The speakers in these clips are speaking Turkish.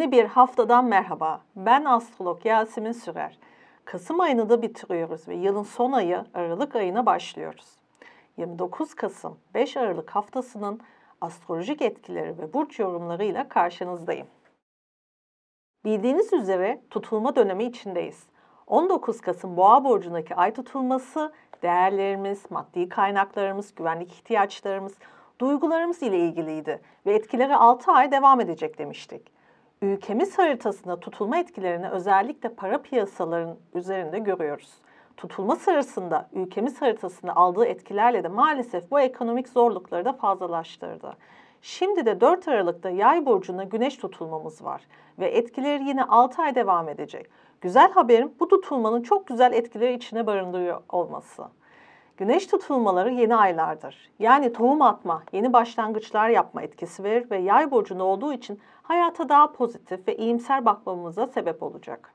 Yeni bir haftadan merhaba. Ben astrolog Yasemin Sürer. Kasım ayını da bitiriyoruz ve yılın son ayı Aralık ayına başlıyoruz. 29 Kasım 5 Aralık haftasının astrolojik etkileri ve burç yorumlarıyla karşınızdayım. Bildiğiniz üzere tutulma dönemi içindeyiz. 19 Kasım Boğa burcundaki ay tutulması değerlerimiz, maddi kaynaklarımız, güvenlik ihtiyaçlarımız, duygularımız ile ilgiliydi ve etkileri 6 ay devam edecek demiştik ülkemiz haritasında tutulma etkilerini özellikle para piyasaların üzerinde görüyoruz. Tutulma sırasında ülkemiz haritasında aldığı etkilerle de maalesef bu ekonomik zorlukları da fazlalaştırdı. Şimdi de 4 Aralık'ta yay burcuna güneş tutulmamız var ve etkileri yine 6 ay devam edecek. Güzel haberim bu tutulmanın çok güzel etkileri içine barındırıyor olması. Güneş tutulmaları yeni aylardır. Yani tohum atma, yeni başlangıçlar yapma etkisi verir ve yay burcunda olduğu için hayata daha pozitif ve iyimser bakmamıza sebep olacak.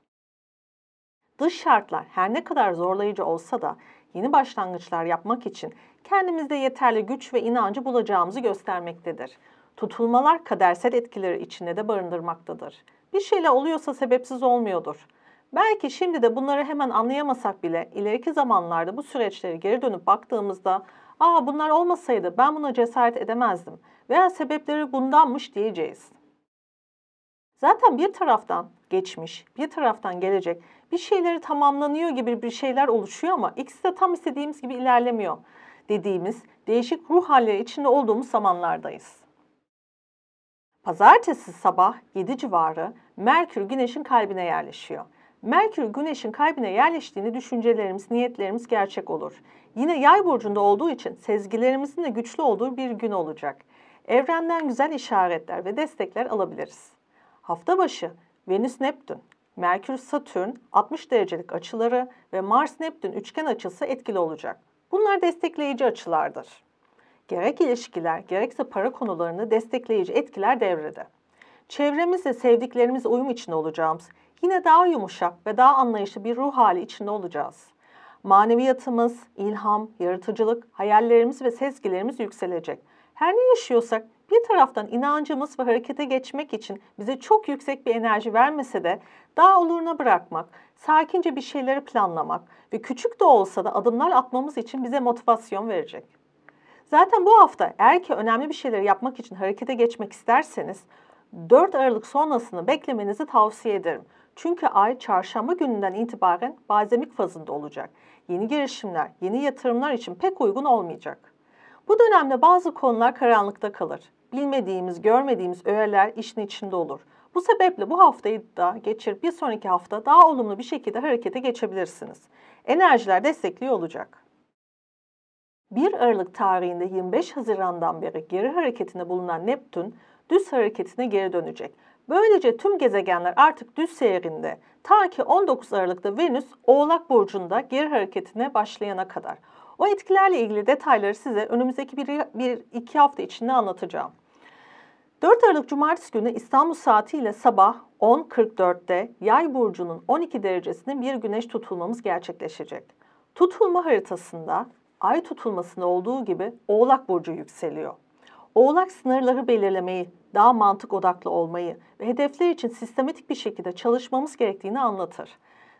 Dış şartlar her ne kadar zorlayıcı olsa da yeni başlangıçlar yapmak için kendimizde yeterli güç ve inancı bulacağımızı göstermektedir. Tutulmalar kadersel etkileri içinde de barındırmaktadır. Bir şeyle oluyorsa sebepsiz olmuyordur. Belki şimdi de bunları hemen anlayamasak bile ileriki zamanlarda bu süreçleri geri dönüp baktığımızda ''Aa bunlar olmasaydı ben buna cesaret edemezdim veya sebepleri bundanmış.'' diyeceğiz. Zaten bir taraftan geçmiş, bir taraftan gelecek bir şeyleri tamamlanıyor gibi bir şeyler oluşuyor ama ikisi de tam istediğimiz gibi ilerlemiyor dediğimiz değişik ruh halleri içinde olduğumuz zamanlardayız. Pazartesi sabah 7 civarı Merkür Güneş'in kalbine yerleşiyor. Merkür Güneş'in kalbine yerleştiğini düşüncelerimiz, niyetlerimiz gerçek olur. Yine yay burcunda olduğu için sezgilerimizin de güçlü olduğu bir gün olacak. Evrenden güzel işaretler ve destekler alabiliriz. Hafta başı Venüs Neptün, Merkür Satürn 60 derecelik açıları ve Mars Neptün üçgen açısı etkili olacak. Bunlar destekleyici açılardır. Gerek ilişkiler gerekse para konularını destekleyici etkiler devrede. Çevremizle sevdiklerimiz uyum içinde olacağımız yine daha yumuşak ve daha anlayışlı bir ruh hali içinde olacağız. Maneviyatımız, ilham, yaratıcılık, hayallerimiz ve sezgilerimiz yükselecek. Her ne yaşıyorsak bir taraftan inancımız ve harekete geçmek için bize çok yüksek bir enerji vermese de daha oluruna bırakmak, sakince bir şeyleri planlamak ve küçük de olsa da adımlar atmamız için bize motivasyon verecek. Zaten bu hafta eğer ki önemli bir şeyleri yapmak için harekete geçmek isterseniz 4 Aralık sonrasını beklemenizi tavsiye ederim. Çünkü ay çarşamba gününden itibaren balzemik fazında olacak. Yeni girişimler, yeni yatırımlar için pek uygun olmayacak. Bu dönemde bazı konular karanlıkta kalır. Bilmediğimiz, görmediğimiz öğeler işin içinde olur. Bu sebeple bu haftayı da geçirip bir sonraki hafta daha olumlu bir şekilde harekete geçebilirsiniz. Enerjiler destekli olacak. 1 Aralık tarihinde 25 Haziran'dan beri geri hareketinde bulunan Neptün, düz hareketine geri dönecek. Böylece tüm gezegenler artık düz seyirinde, ta ki 19 Aralık'ta Venüs Oğlak Burcu'nda geri hareketine başlayana kadar. O etkilerle ilgili detayları size önümüzdeki 1-2 hafta içinde anlatacağım. 4 Aralık Cumartesi günü İstanbul saatiyle sabah 10.44'te Yay burcunun 12 derecesinde bir güneş tutulmamız gerçekleşecek. Tutulma haritasında ay tutulmasında olduğu gibi Oğlak burcu yükseliyor. Oğlak sınırları belirlemeyi, daha mantık odaklı olmayı ve hedefler için sistematik bir şekilde çalışmamız gerektiğini anlatır.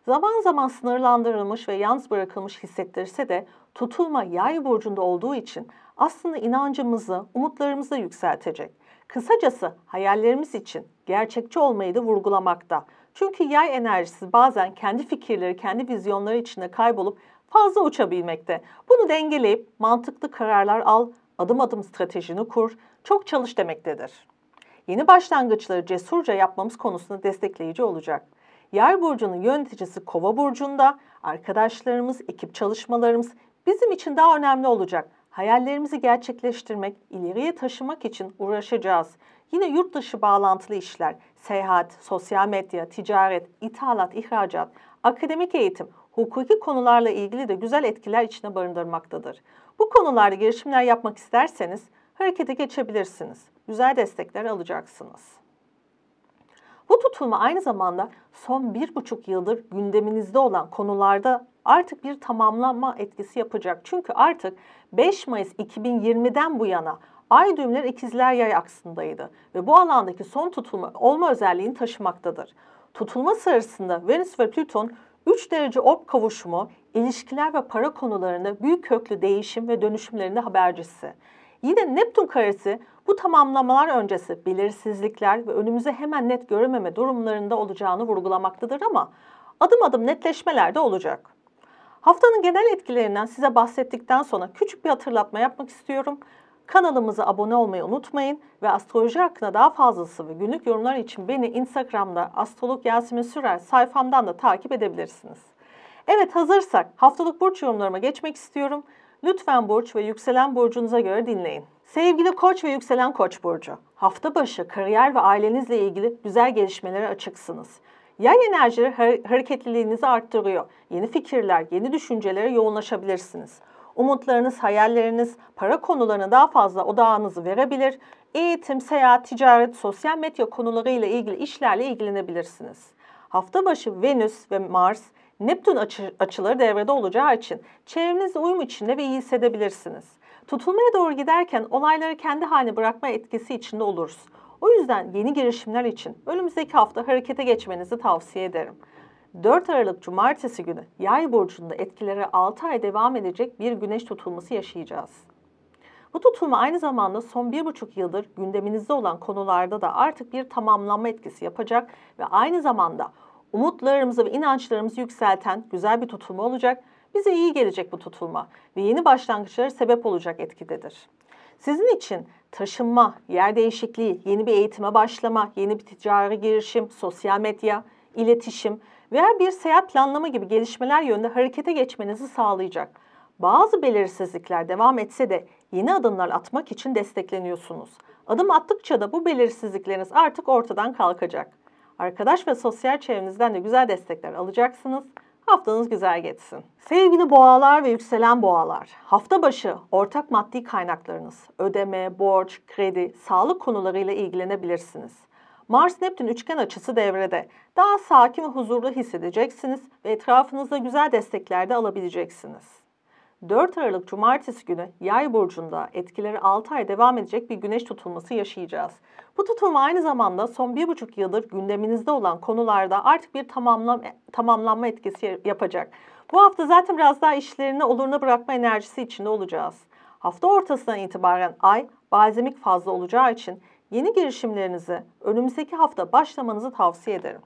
Zaman zaman sınırlandırılmış ve yalnız bırakılmış hissettirse de tutulma yay burcunda olduğu için aslında inancımızı, umutlarımızı yükseltecek. Kısacası hayallerimiz için gerçekçi olmayı da vurgulamakta. Çünkü yay enerjisi bazen kendi fikirleri, kendi vizyonları içinde kaybolup fazla uçabilmekte. Bunu dengeleyip mantıklı kararlar al, adım adım stratejini kur, çok çalış demektedir. Yeni başlangıçları cesurca yapmamız konusunda destekleyici olacak. Yer burcunun yöneticisi Kova burcunda arkadaşlarımız, ekip çalışmalarımız bizim için daha önemli olacak. Hayallerimizi gerçekleştirmek, ileriye taşımak için uğraşacağız. Yine yurt dışı bağlantılı işler, seyahat, sosyal medya, ticaret, ithalat, ihracat, akademik eğitim, hukuki konularla ilgili de güzel etkiler içine barındırmaktadır. Bu konularda girişimler yapmak isterseniz harekete geçebilirsiniz. Güzel destekler alacaksınız. Bu tutulma aynı zamanda son bir buçuk yıldır gündeminizde olan konularda artık bir tamamlanma etkisi yapacak. Çünkü artık 5 Mayıs 2020'den bu yana Ay düğümler ikizler yay aksındaydı ve bu alandaki son tutulma olma özelliğini taşımaktadır. Tutulma sırasında Venüs ve Plüton 3 derece orb kavuşumu ilişkiler ve para konularını büyük köklü değişim ve dönüşümlerinde habercisi. Yine Neptün karesi bu tamamlamalar öncesi belirsizlikler ve önümüze hemen net görememe durumlarında olacağını vurgulamaktadır ama adım adım netleşmeler de olacak. Haftanın genel etkilerinden size bahsettikten sonra küçük bir hatırlatma yapmak istiyorum. Kanalımıza abone olmayı unutmayın ve astroloji hakkında daha fazlası ve günlük yorumlar için beni Instagram'da astrolog Yasemin Sürer sayfamdan da takip edebilirsiniz. Evet hazırsak haftalık burç yorumlarıma geçmek istiyorum. Lütfen burç ve yükselen burcunuza göre dinleyin. Sevgili koç ve yükselen koç burcu, hafta başı kariyer ve ailenizle ilgili güzel gelişmelere açıksınız. Yay enerjileri hareketliliğinizi arttırıyor. Yeni fikirler, yeni düşüncelere yoğunlaşabilirsiniz. Umutlarınız, hayalleriniz, para konularına daha fazla odağınızı verebilir. Eğitim, seyahat, ticaret, sosyal medya konularıyla ilgili işlerle ilgilenebilirsiniz. Hafta başı Venüs ve Mars Neptün açı, açıları devrede olacağı için çevrenizle uyum içinde ve iyi hissedebilirsiniz. Tutulmaya doğru giderken olayları kendi haline bırakma etkisi içinde oluruz. O yüzden yeni girişimler için önümüzdeki hafta harekete geçmenizi tavsiye ederim. 4 Aralık Cumartesi günü Yay burcunda etkileri 6 ay devam edecek bir güneş tutulması yaşayacağız. Bu tutulma aynı zamanda son bir buçuk yıldır gündeminizde olan konularda da artık bir tamamlanma etkisi yapacak ve aynı zamanda umutlarımızı ve inançlarımızı yükselten güzel bir tutulma olacak. Bize iyi gelecek bu tutulma ve yeni başlangıçlara sebep olacak etkidedir. Sizin için taşınma, yer değişikliği, yeni bir eğitime başlama, yeni bir ticari girişim, sosyal medya, iletişim veya bir seyahat planlama gibi gelişmeler yönünde harekete geçmenizi sağlayacak. Bazı belirsizlikler devam etse de yeni adımlar atmak için destekleniyorsunuz. Adım attıkça da bu belirsizlikleriniz artık ortadan kalkacak. Arkadaş ve sosyal çevrenizden de güzel destekler alacaksınız. Haftanız güzel geçsin. Sevgili boğalar ve yükselen boğalar, hafta başı ortak maddi kaynaklarınız, ödeme, borç, kredi, sağlık konularıyla ilgilenebilirsiniz. Mars-Neptün üçgen açısı devrede. Daha sakin ve huzurlu hissedeceksiniz ve etrafınızda güzel destekler de alabileceksiniz. 4 Aralık Cumartesi günü Yay burcunda etkileri 6 ay devam edecek bir güneş tutulması yaşayacağız. Bu tutulma aynı zamanda son 1,5 yıldır gündeminizde olan konularda artık bir tamamlama tamamlanma etkisi yapacak. Bu hafta zaten biraz daha işlerini oluruna bırakma enerjisi içinde olacağız. Hafta ortasından itibaren ay balzemik fazla olacağı için yeni girişimlerinizi önümüzdeki hafta başlamanızı tavsiye ederim.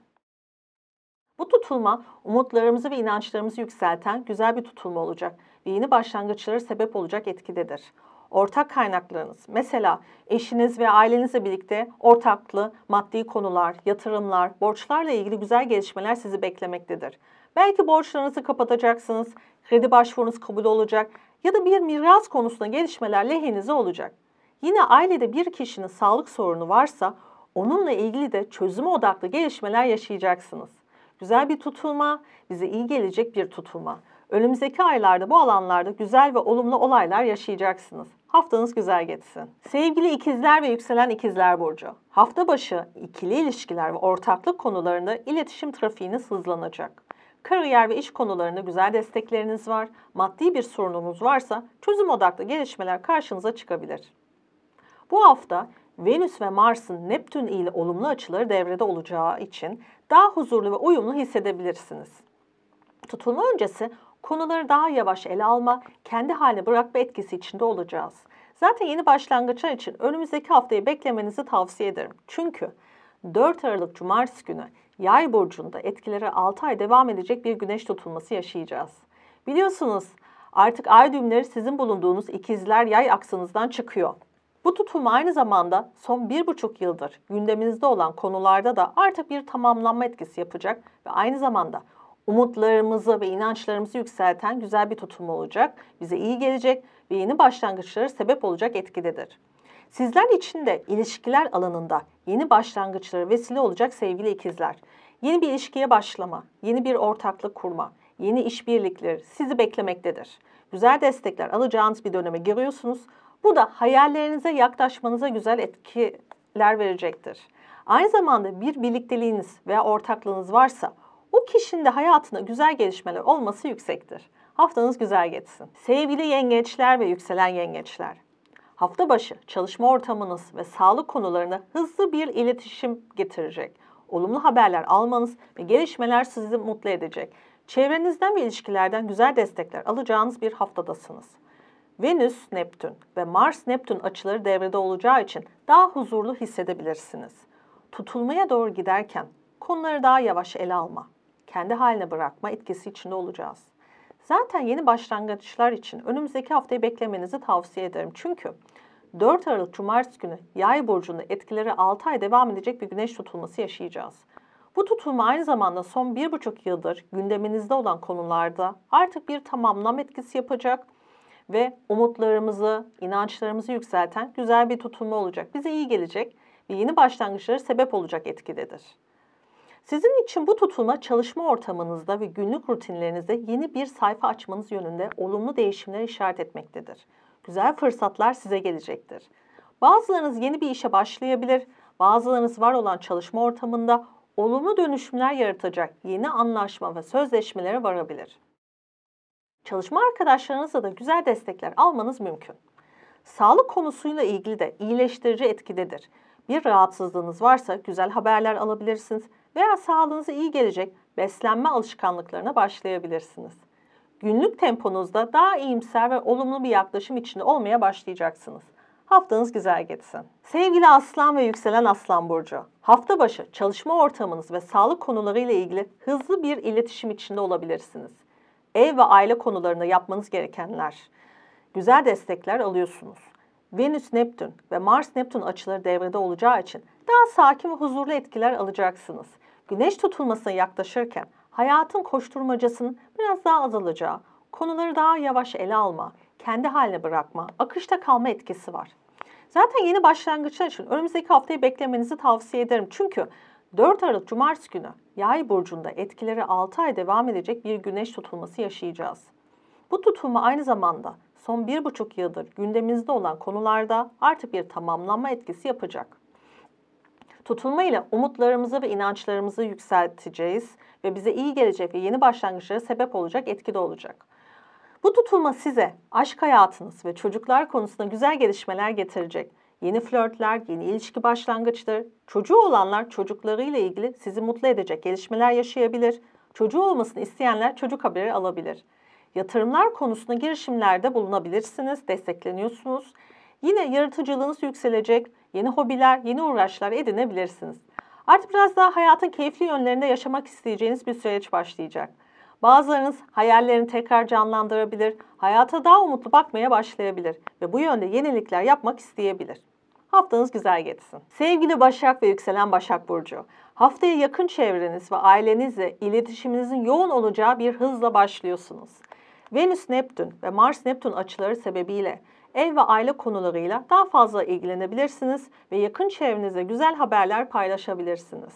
Bu tutulma umutlarımızı ve inançlarımızı yükselten güzel bir tutulma olacak ve yeni başlangıçlara sebep olacak etkidedir. Ortak kaynaklarınız, mesela eşiniz ve ailenizle birlikte ortaklı, maddi konular, yatırımlar, borçlarla ilgili güzel gelişmeler sizi beklemektedir. Belki borçlarınızı kapatacaksınız, kredi başvurunuz kabul olacak ya da bir miras konusunda gelişmeler lehinize olacak. Yine ailede bir kişinin sağlık sorunu varsa onunla ilgili de çözüme odaklı gelişmeler yaşayacaksınız. Güzel bir tutulma, bize iyi gelecek bir tutulma. Önümüzdeki aylarda bu alanlarda güzel ve olumlu olaylar yaşayacaksınız. Haftanız güzel geçsin. Sevgili ikizler ve yükselen ikizler burcu. Hafta başı ikili ilişkiler ve ortaklık konularında iletişim trafiğiniz hızlanacak. Kariyer ve iş konularında güzel destekleriniz var. Maddi bir sorununuz varsa çözüm odaklı gelişmeler karşınıza çıkabilir. Bu hafta Venüs ve Mars'ın Neptün ile olumlu açıları devrede olacağı için daha huzurlu ve uyumlu hissedebilirsiniz. Tutulma öncesi konuları daha yavaş ele alma, kendi haline bırakma etkisi içinde olacağız. Zaten yeni başlangıçlar için önümüzdeki haftayı beklemenizi tavsiye ederim. Çünkü 4 Aralık Cumartesi günü Yay burcunda etkileri 6 ay devam edecek bir güneş tutulması yaşayacağız. Biliyorsunuz artık ay düğümleri sizin bulunduğunuz ikizler yay aksınızdan çıkıyor. Bu tutum aynı zamanda son bir buçuk yıldır gündeminizde olan konularda da artık bir tamamlanma etkisi yapacak ve aynı zamanda umutlarımızı ve inançlarımızı yükselten güzel bir tutum olacak. Bize iyi gelecek ve yeni başlangıçlara sebep olacak etkidedir. Sizler için de ilişkiler alanında yeni başlangıçlara vesile olacak sevgili ikizler. Yeni bir ilişkiye başlama, yeni bir ortaklık kurma, yeni işbirlikleri sizi beklemektedir. Güzel destekler alacağınız bir döneme giriyorsunuz bu da hayallerinize yaklaşmanıza güzel etkiler verecektir. Aynı zamanda bir birlikteliğiniz veya ortaklığınız varsa o kişinin de hayatında güzel gelişmeler olması yüksektir. Haftanız güzel geçsin. Sevgili yengeçler ve yükselen yengeçler. Hafta başı çalışma ortamınız ve sağlık konularına hızlı bir iletişim getirecek. Olumlu haberler almanız ve gelişmeler sizi mutlu edecek. Çevrenizden ve ilişkilerden güzel destekler alacağınız bir haftadasınız. Venüs, Neptün ve Mars, Neptün açıları devrede olacağı için daha huzurlu hissedebilirsiniz. Tutulmaya doğru giderken konuları daha yavaş ele alma, kendi haline bırakma etkisi içinde olacağız. Zaten yeni başlangıçlar için önümüzdeki haftayı beklemenizi tavsiye ederim. Çünkü 4 Aralık Cumartesi günü Yay burcunda etkileri 6 ay devam edecek bir güneş tutulması yaşayacağız. Bu tutulma aynı zamanda son 1,5 yıldır gündeminizde olan konularda artık bir tamamlam etkisi yapacak ve umutlarımızı, inançlarımızı yükselten güzel bir tutumu olacak. Bize iyi gelecek ve yeni başlangıçlara sebep olacak etkidedir. Sizin için bu tutulma çalışma ortamınızda ve günlük rutinlerinizde yeni bir sayfa açmanız yönünde olumlu değişimlere işaret etmektedir. Güzel fırsatlar size gelecektir. Bazılarınız yeni bir işe başlayabilir, bazılarınız var olan çalışma ortamında olumlu dönüşümler yaratacak yeni anlaşma ve sözleşmelere varabilir. Çalışma arkadaşlarınızla da güzel destekler almanız mümkün. Sağlık konusuyla ilgili de iyileştirici etkidedir. Bir rahatsızlığınız varsa güzel haberler alabilirsiniz veya sağlığınızı iyi gelecek beslenme alışkanlıklarına başlayabilirsiniz. Günlük temponuzda daha iyimser ve olumlu bir yaklaşım içinde olmaya başlayacaksınız. Haftanız güzel geçsin. Sevgili Aslan ve Yükselen Aslan Burcu, hafta başı çalışma ortamınız ve sağlık konularıyla ilgili hızlı bir iletişim içinde olabilirsiniz ev ve aile konularında yapmanız gerekenler. Güzel destekler alıyorsunuz. Venüs Neptün ve Mars Neptün açıları devrede olacağı için daha sakin ve huzurlu etkiler alacaksınız. Güneş tutulmasına yaklaşırken hayatın koşturmacasının biraz daha azalacağı, konuları daha yavaş ele alma, kendi haline bırakma, akışta kalma etkisi var. Zaten yeni başlangıçlar için önümüzdeki haftayı beklemenizi tavsiye ederim. Çünkü 4 Aralık Cumartesi günü Yay burcunda etkileri 6 ay devam edecek bir güneş tutulması yaşayacağız. Bu tutulma aynı zamanda son 1,5 yıldır gündemimizde olan konularda artık bir tamamlanma etkisi yapacak. Tutulma ile umutlarımızı ve inançlarımızı yükselteceğiz ve bize iyi gelecek ve yeni başlangıçlara sebep olacak etki de olacak. Bu tutulma size aşk hayatınız ve çocuklar konusunda güzel gelişmeler getirecek. Yeni flörtler, yeni ilişki başlangıçları, çocuğu olanlar çocuklarıyla ilgili sizi mutlu edecek gelişmeler yaşayabilir. Çocuğu olmasını isteyenler çocuk haberi alabilir. Yatırımlar konusunda girişimlerde bulunabilirsiniz, destekleniyorsunuz. Yine yaratıcılığınız yükselecek, yeni hobiler, yeni uğraşlar edinebilirsiniz. Artık biraz daha hayatın keyifli yönlerinde yaşamak isteyeceğiniz bir süreç başlayacak. Bazılarınız hayallerini tekrar canlandırabilir, hayata daha umutlu bakmaya başlayabilir ve bu yönde yenilikler yapmak isteyebilir. Haftanız güzel geçsin. Sevgili Başak ve Yükselen Başak Burcu, haftaya yakın çevreniz ve ailenizle iletişiminizin yoğun olacağı bir hızla başlıyorsunuz. Venüs-Neptün ve Mars-Neptün açıları sebebiyle ev ve aile konularıyla daha fazla ilgilenebilirsiniz ve yakın çevrenize güzel haberler paylaşabilirsiniz.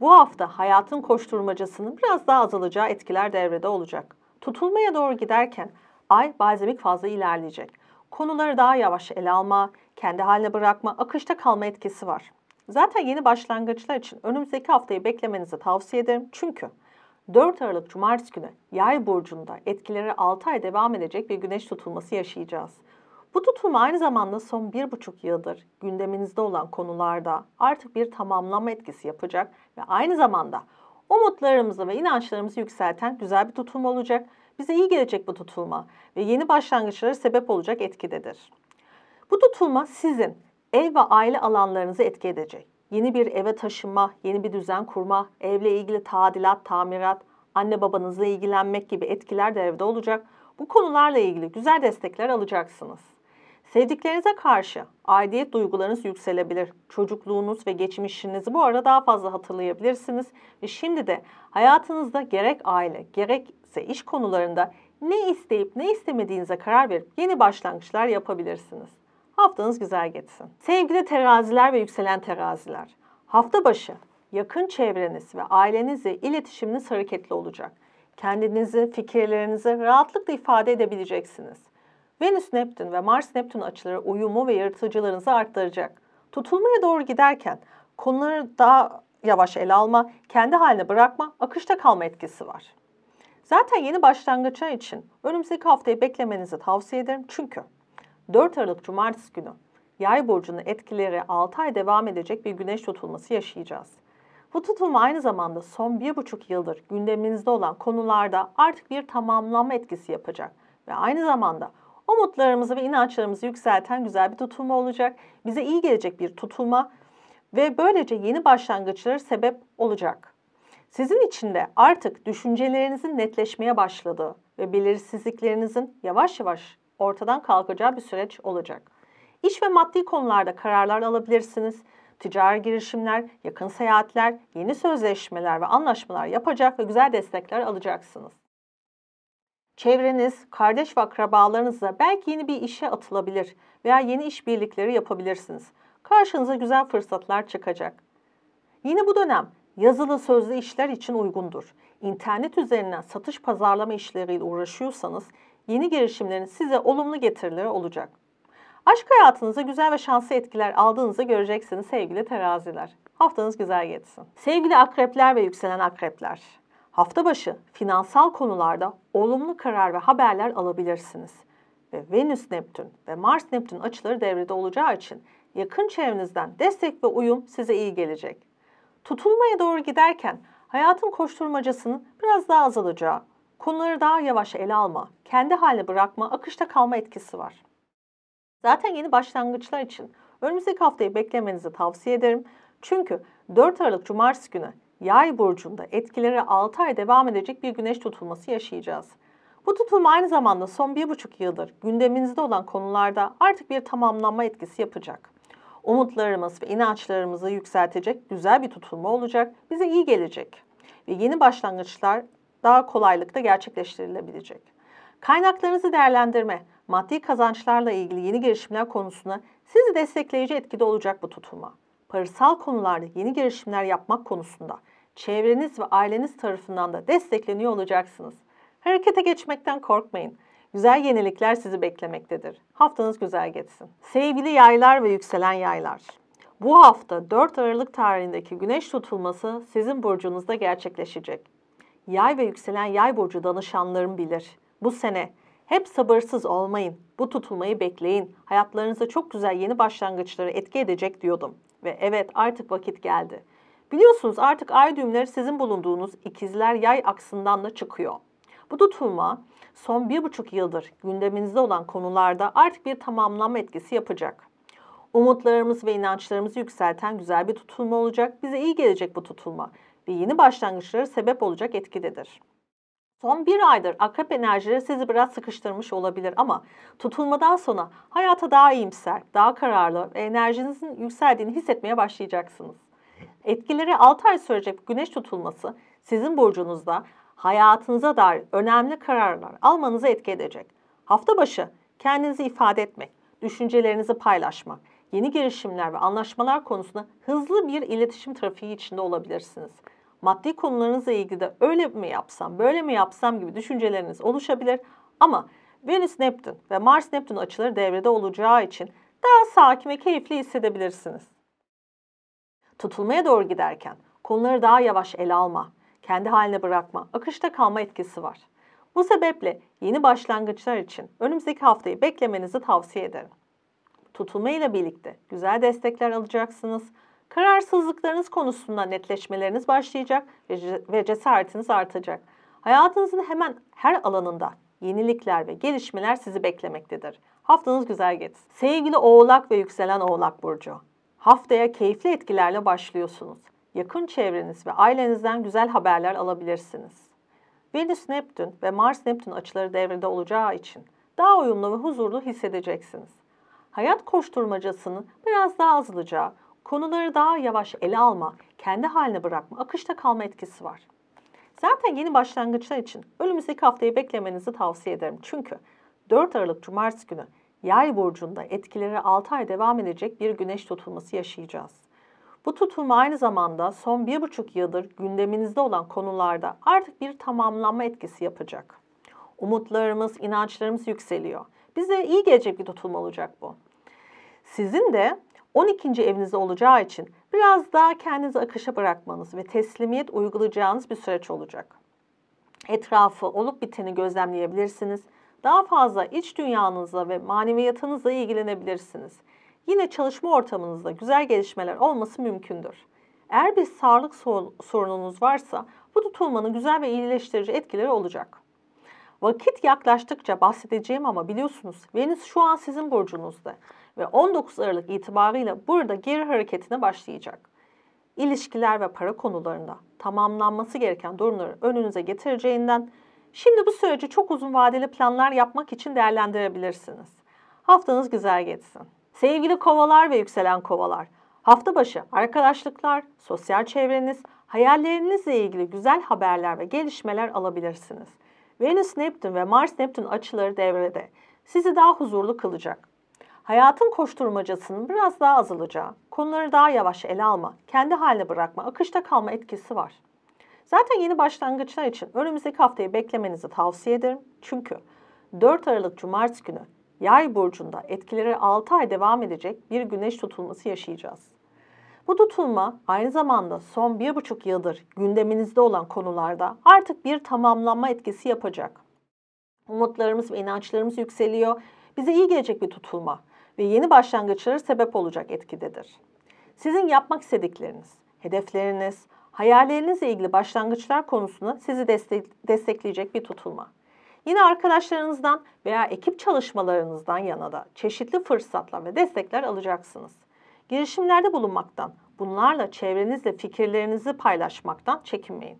Bu hafta hayatın koşturmacasının biraz daha azalacağı etkiler devrede olacak. Tutulmaya doğru giderken ay balzamik fazla ilerleyecek. Konuları daha yavaş ele alma, kendi haline bırakma, akışta kalma etkisi var. Zaten yeni başlangıçlar için önümüzdeki haftayı beklemenizi tavsiye ederim. Çünkü 4 Aralık Cumartesi günü Yay burcunda etkileri 6 ay devam edecek bir güneş tutulması yaşayacağız. Bu tutulma aynı zamanda son 1,5 yıldır gündeminizde olan konularda artık bir tamamlama etkisi yapacak ve aynı zamanda umutlarımızı ve inançlarımızı yükselten güzel bir tutulma olacak. Bize iyi gelecek bu tutulma ve yeni başlangıçlara sebep olacak etkidedir. Bu tutulma sizin ev ve aile alanlarınızı etki edecek. Yeni bir eve taşınma, yeni bir düzen kurma, evle ilgili tadilat, tamirat, anne babanızla ilgilenmek gibi etkiler de evde olacak. Bu konularla ilgili güzel destekler alacaksınız. Sevdiklerinize karşı aidiyet duygularınız yükselebilir. Çocukluğunuz ve geçmişinizi bu arada daha fazla hatırlayabilirsiniz. Ve şimdi de hayatınızda gerek aile gerekse iş konularında ne isteyip ne istemediğinize karar verip yeni başlangıçlar yapabilirsiniz. Haftanız güzel geçsin. Sevgili teraziler ve yükselen teraziler. Hafta başı yakın çevreniz ve ailenizle iletişiminiz hareketli olacak. Kendinizi, fikirlerinizi rahatlıkla ifade edebileceksiniz. Venüs Neptün ve Mars Neptün açıları uyumu ve yaratıcılarınızı arttıracak. Tutulmaya doğru giderken konuları daha yavaş ele alma, kendi haline bırakma, akışta kalma etkisi var. Zaten yeni başlangıçlar için önümüzdeki haftayı beklemenizi tavsiye ederim. Çünkü 4 Aralık Cumartesi günü yay burcunun etkileri 6 ay devam edecek bir güneş tutulması yaşayacağız. Bu tutulma aynı zamanda son 1,5 yıldır gündeminizde olan konularda artık bir tamamlama etkisi yapacak ve aynı zamanda umutlarımızı ve inançlarımızı yükselten güzel bir tutulma olacak. Bize iyi gelecek bir tutulma ve böylece yeni başlangıçları sebep olacak. Sizin için de artık düşüncelerinizin netleşmeye başladığı ve belirsizliklerinizin yavaş yavaş ortadan kalkacağı bir süreç olacak. İş ve maddi konularda kararlar alabilirsiniz. Ticari girişimler, yakın seyahatler, yeni sözleşmeler ve anlaşmalar yapacak ve güzel destekler alacaksınız. Çevreniz, kardeş ve akrabalarınızla belki yeni bir işe atılabilir veya yeni işbirlikleri yapabilirsiniz. Karşınıza güzel fırsatlar çıkacak. Yine bu dönem yazılı sözlü işler için uygundur. İnternet üzerinden satış pazarlama işleriyle uğraşıyorsanız yeni girişimlerin size olumlu getirileri olacak. Aşk hayatınıza güzel ve şanslı etkiler aldığınızı göreceksiniz sevgili teraziler. Haftanız güzel geçsin. Sevgili akrepler ve yükselen akrepler. Hafta başı finansal konularda olumlu karar ve haberler alabilirsiniz. Ve Venüs Neptün ve Mars Neptün açıları devrede olacağı için yakın çevrenizden destek ve uyum size iyi gelecek. Tutulmaya doğru giderken hayatın koşturmacasının biraz daha azalacağı, Konuları daha yavaş ele alma, kendi haline bırakma, akışta kalma etkisi var. Zaten yeni başlangıçlar için önümüzdeki haftayı beklemenizi tavsiye ederim. Çünkü 4 Aralık Cumartesi günü Yay burcunda etkileri 6 ay devam edecek bir güneş tutulması yaşayacağız. Bu tutulma aynı zamanda son 1,5 yıldır gündeminizde olan konularda artık bir tamamlanma etkisi yapacak. Umutlarımız ve inançlarımızı yükseltecek güzel bir tutulma olacak, bize iyi gelecek. Ve yeni başlangıçlar daha kolaylıkla gerçekleştirilebilecek. Kaynaklarınızı değerlendirme, maddi kazançlarla ilgili yeni girişimler konusunda sizi destekleyici etkide olacak bu tutulma. Parasal konularda yeni girişimler yapmak konusunda çevreniz ve aileniz tarafından da destekleniyor olacaksınız. Harekete geçmekten korkmayın. Güzel yenilikler sizi beklemektedir. Haftanız güzel geçsin. Sevgili yaylar ve yükselen yaylar. Bu hafta 4 Aralık tarihindeki güneş tutulması sizin burcunuzda gerçekleşecek yay ve yükselen yay burcu danışanlarım bilir. Bu sene hep sabırsız olmayın, bu tutulmayı bekleyin, hayatlarınıza çok güzel yeni başlangıçları etki edecek diyordum. Ve evet artık vakit geldi. Biliyorsunuz artık ay düğümleri sizin bulunduğunuz ikizler yay aksından da çıkıyor. Bu tutulma son bir buçuk yıldır gündeminizde olan konularda artık bir tamamlanma etkisi yapacak. Umutlarımız ve inançlarımızı yükselten güzel bir tutulma olacak. Bize iyi gelecek bu tutulma ve yeni başlangıçlara sebep olacak etkidedir. Son bir aydır akrep enerjileri sizi biraz sıkıştırmış olabilir ama tutulmadan sonra hayata daha iyimser, daha kararlı ve enerjinizin yükseldiğini hissetmeye başlayacaksınız. Etkileri 6 ay sürecek güneş tutulması sizin burcunuzda hayatınıza dair önemli kararlar almanızı etki edecek. Hafta başı kendinizi ifade etmek, düşüncelerinizi paylaşmak, yeni girişimler ve anlaşmalar konusunda hızlı bir iletişim trafiği içinde olabilirsiniz maddi konularınızla ilgili de öyle mi yapsam, böyle mi yapsam gibi düşünceleriniz oluşabilir. Ama Venüs Neptün ve Mars Neptün açıları devrede olacağı için daha sakin ve keyifli hissedebilirsiniz. Tutulmaya doğru giderken konuları daha yavaş ele alma, kendi haline bırakma, akışta kalma etkisi var. Bu sebeple yeni başlangıçlar için önümüzdeki haftayı beklemenizi tavsiye ederim. Tutulma ile birlikte güzel destekler alacaksınız. Kararsızlıklarınız konusunda netleşmeleriniz başlayacak ve cesaretiniz artacak. Hayatınızın hemen her alanında yenilikler ve gelişmeler sizi beklemektedir. Haftanız güzel geçsin. Sevgili Oğlak ve yükselen Oğlak burcu. Haftaya keyifli etkilerle başlıyorsunuz. Yakın çevreniz ve ailenizden güzel haberler alabilirsiniz. Venüs Neptün ve Mars Neptün açıları devrede olacağı için daha uyumlu ve huzurlu hissedeceksiniz. Hayat koşturmacasının biraz daha azalacağı, konuları daha yavaş ele alma, kendi haline bırakma, akışta kalma etkisi var. Zaten yeni başlangıçlar için önümüzdeki haftayı beklemenizi tavsiye ederim. Çünkü 4 Aralık Cumartesi günü Yay burcunda etkileri 6 ay devam edecek bir güneş tutulması yaşayacağız. Bu tutulma aynı zamanda son 1,5 yıldır gündeminizde olan konularda artık bir tamamlanma etkisi yapacak. Umutlarımız, inançlarımız yükseliyor. Bize iyi gelecek bir tutulma olacak bu. Sizin de 12. evinizde olacağı için biraz daha kendinizi akışa bırakmanız ve teslimiyet uygulayacağınız bir süreç olacak. Etrafı olup biteni gözlemleyebilirsiniz. Daha fazla iç dünyanızla ve maneviyatınızla ilgilenebilirsiniz. Yine çalışma ortamınızda güzel gelişmeler olması mümkündür. Eğer bir sağlık sorununuz varsa bu tutulmanın güzel ve iyileştirici etkileri olacak. Vakit yaklaştıkça bahsedeceğim ama biliyorsunuz Venüs şu an sizin burcunuzda ve 19 Aralık itibarıyla burada geri hareketine başlayacak. İlişkiler ve para konularında tamamlanması gereken durumları önünüze getireceğinden şimdi bu süreci çok uzun vadeli planlar yapmak için değerlendirebilirsiniz. Haftanız güzel geçsin. Sevgili kovalar ve yükselen kovalar, hafta başı arkadaşlıklar, sosyal çevreniz, hayallerinizle ilgili güzel haberler ve gelişmeler alabilirsiniz. Venüs Neptün ve Mars Neptün açıları devrede. Sizi daha huzurlu kılacak. Hayatın koşturmacasının biraz daha azalacağı, konuları daha yavaş ele alma, kendi haline bırakma, akışta kalma etkisi var. Zaten yeni başlangıçlar için önümüzdeki haftayı beklemenizi tavsiye ederim. Çünkü 4 Aralık Cumartesi günü Yay burcunda etkileri 6 ay devam edecek bir güneş tutulması yaşayacağız. Bu tutulma aynı zamanda son 1,5 yıldır gündeminizde olan konularda artık bir tamamlanma etkisi yapacak. Umutlarımız ve inançlarımız yükseliyor. Bize iyi gelecek bir tutulma ve yeni başlangıçlara sebep olacak etkidedir. Sizin yapmak istedikleriniz, hedefleriniz, hayallerinizle ilgili başlangıçlar konusunda sizi destekleyecek bir tutulma. Yine arkadaşlarınızdan veya ekip çalışmalarınızdan yana da çeşitli fırsatlar ve destekler alacaksınız. Girişimlerde bulunmaktan, bunlarla çevrenizle fikirlerinizi paylaşmaktan çekinmeyin.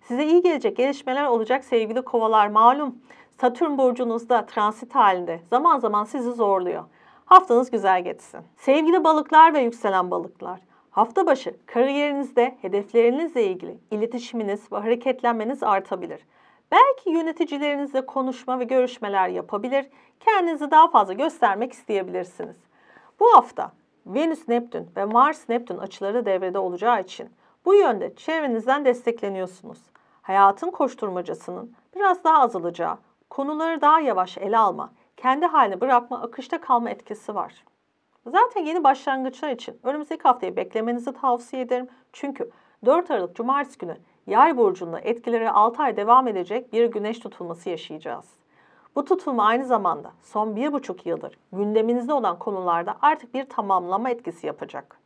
Size iyi gelecek gelişmeler olacak sevgili kovalar malum. Satürn burcunuzda transit halinde zaman zaman sizi zorluyor. Haftanız güzel geçsin. Sevgili balıklar ve yükselen balıklar. Hafta başı kariyerinizde hedeflerinizle ilgili iletişiminiz ve hareketlenmeniz artabilir. Belki yöneticilerinizle konuşma ve görüşmeler yapabilir, kendinizi daha fazla göstermek isteyebilirsiniz. Bu hafta Venüs Neptün ve Mars Neptün açıları devrede olacağı için bu yönde çevrenizden destekleniyorsunuz. Hayatın koşturmacasının biraz daha azalacağı, konuları daha yavaş ele alma, kendi haline bırakma, akışta kalma etkisi var. Zaten yeni başlangıçlar için önümüzdeki haftayı beklemenizi tavsiye ederim. Çünkü 4 Aralık Cumartesi günü Yay burcunda etkileri 6 ay devam edecek bir güneş tutulması yaşayacağız. Bu tutulma aynı zamanda son 1,5 yıldır gündeminizde olan konularda artık bir tamamlama etkisi yapacak.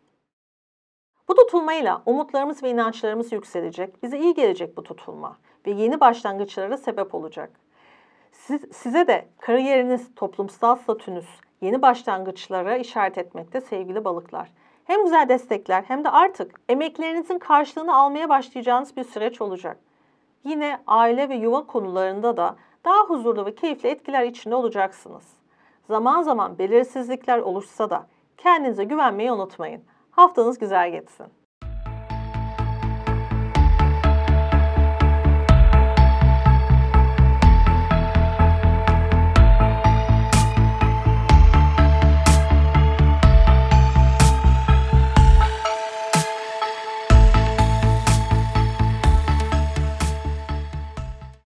Bu tutulmayla umutlarımız ve inançlarımız yükselecek, bize iyi gelecek bu tutulma ve yeni başlangıçlara sebep olacak. Siz, size de kariyeriniz, toplumsal statünüz, yeni başlangıçlara işaret etmekte sevgili balıklar. Hem güzel destekler hem de artık emeklerinizin karşılığını almaya başlayacağınız bir süreç olacak. Yine aile ve yuva konularında da daha huzurlu ve keyifli etkiler içinde olacaksınız. Zaman zaman belirsizlikler oluşsa da kendinize güvenmeyi unutmayın. Haftanız güzel geçsin.